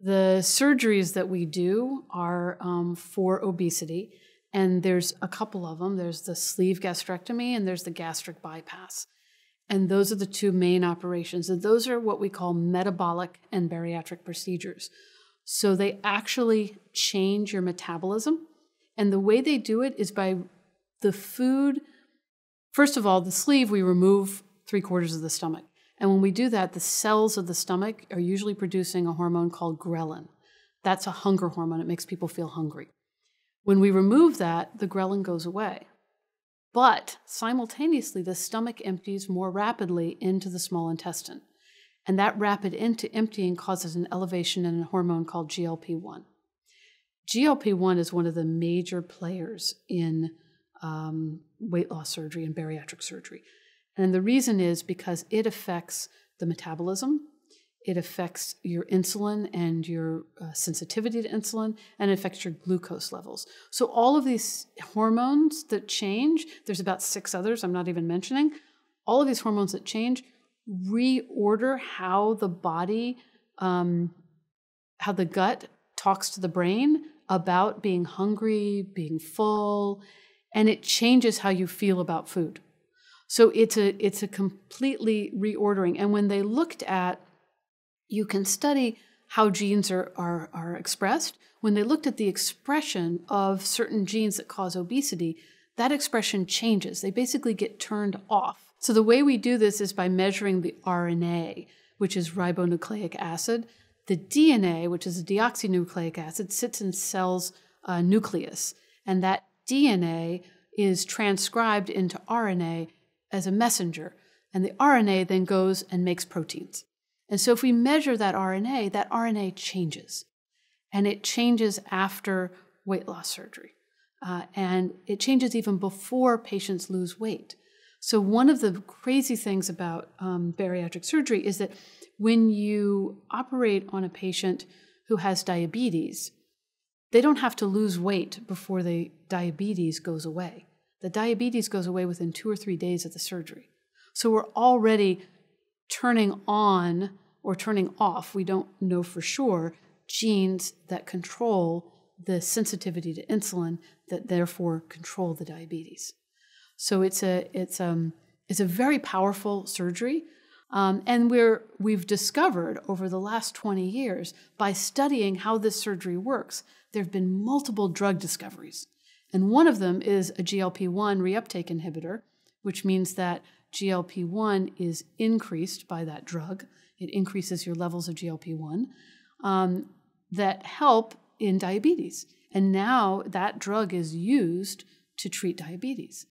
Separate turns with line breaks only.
The surgeries that we do are um, for obesity, and there's a couple of them. There's the sleeve gastrectomy and there's the gastric bypass. And those are the two main operations. And those are what we call metabolic and bariatric procedures. So they actually change your metabolism. And the way they do it is by the food. First of all, the sleeve, we remove three quarters of the stomach. And when we do that, the cells of the stomach are usually producing a hormone called ghrelin. That's a hunger hormone, it makes people feel hungry. When we remove that, the ghrelin goes away. But simultaneously, the stomach empties more rapidly into the small intestine. And that rapid into emptying causes an elevation in a hormone called GLP 1. GLP 1 is one of the major players in um, weight loss surgery and bariatric surgery. And the reason is because it affects the metabolism, it affects your insulin and your uh, sensitivity to insulin, and it affects your glucose levels. So, all of these hormones that change, there's about six others I'm not even mentioning, all of these hormones that change reorder how the body, um, how the gut talks to the brain about being hungry, being full, and it changes how you feel about food. So it's a it's a completely reordering. And when they looked at, you can study how genes are, are, are expressed. When they looked at the expression of certain genes that cause obesity, that expression changes. They basically get turned off. So the way we do this is by measuring the RNA, which is ribonucleic acid. The DNA, which is a deoxynucleic acid, sits in cells' uh, nucleus, and that DNA is transcribed into RNA as a messenger. And the RNA then goes and makes proteins. And so if we measure that RNA, that RNA changes. And it changes after weight loss surgery. Uh, and it changes even before patients lose weight. So, one of the crazy things about um, bariatric surgery is that when you operate on a patient who has diabetes, they don't have to lose weight before the diabetes goes away. The diabetes goes away within two or three days of the surgery. So we're already turning on or turning off, we don't know for sure, genes that control the sensitivity to insulin that therefore control the diabetes. So it's a it's um it's a very powerful surgery. Um, and we're we've discovered over the last 20 years by studying how this surgery works, there have been multiple drug discoveries and one of them is a GLP 1 reuptake inhibitor, which means that GLP 1 is increased by that drug. It increases your levels of GLP 1 um, that help in diabetes. And now that drug is used to treat diabetes.